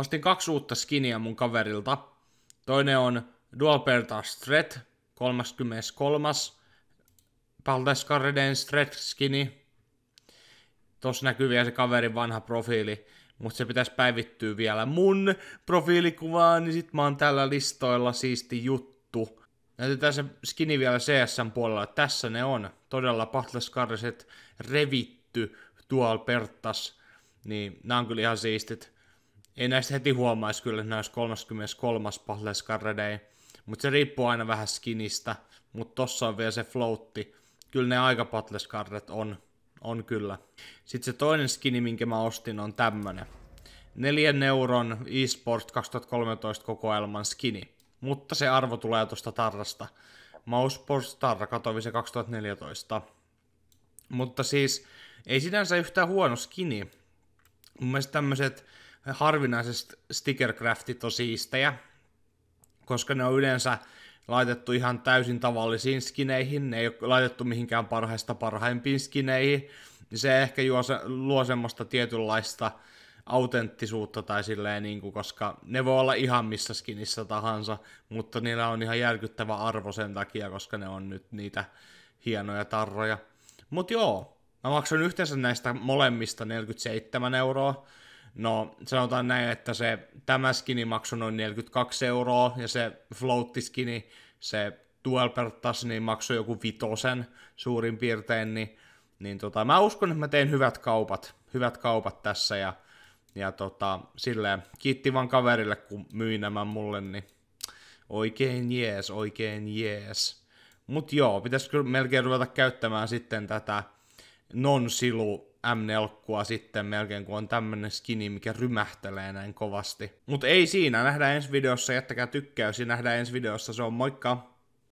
ostin kaksi uutta skinia mun kaverilta. Toinen on Perta Stret, 33. Paldeskarden Stret skini. Tossa näkyy vielä se kaverin vanha profiili, mutta se pitäisi päivittyä vielä mun profiilikuvaan, niin sit mä oon tällä listoilla siisti juttu. Näytetään se skini vielä CSN puolella, tässä ne on. Todella pahtlaskarset revitty Dual Pertas. Niin, nää on kyllä ihan siistit. Ei näistä heti huomaisi kyllä, että nämä olisi 33. Pahles Carredei, mutta se riippuu aina vähän skinistä, mutta tossa on vielä se floatti. Kyllä ne aika Pahles on, on kyllä. Sitten se toinen skini, minkä mä ostin, on tämmönen. 4 euron eSport 2013 kokoelman skini. Mutta se arvo tulee tuosta tarrasta. Mouseports tarra katovi se 2014. Mutta siis ei sinänsä yhtään huono skini mun mielestä tämmöiset harvinaiset stickercraftit on siistejä, koska ne on yleensä laitettu ihan täysin tavallisiin skineihin, ne ei ole laitettu mihinkään parhaista parhaimpiin skineihin, niin se ehkä juo, luo semmoista tietynlaista autenttisuutta tai silleen, niin kuin, koska ne voi olla ihan missä skinissä tahansa, mutta niillä on ihan järkyttävä arvo sen takia, koska ne on nyt niitä hienoja tarroja. Mutta joo, Mä maksoin yhteensä näistä molemmista 47 euroa. No, sanotaan näin, että se tämä skini maksoi noin 42 euroa, ja se floattiskini, se Duelpertas, niin maksoi joku vitosen suurin piirtein, niin, niin tota, mä uskon, että mä tein hyvät kaupat, hyvät kaupat tässä, ja, ja tota, silleen, kiitti vaan kaverille, kun myi nämä mulle, niin oikein jees, oikein jees. Mut joo, pitäisikö melkein ruveta käyttämään sitten tätä non-silu M4 sitten melkein, kun on tämmönen skini, mikä rymähtelee näin kovasti. Mutta ei siinä, nähdään ensi videossa, jättäkää tykkäys ja nähdään ensi videossa, se on moikka!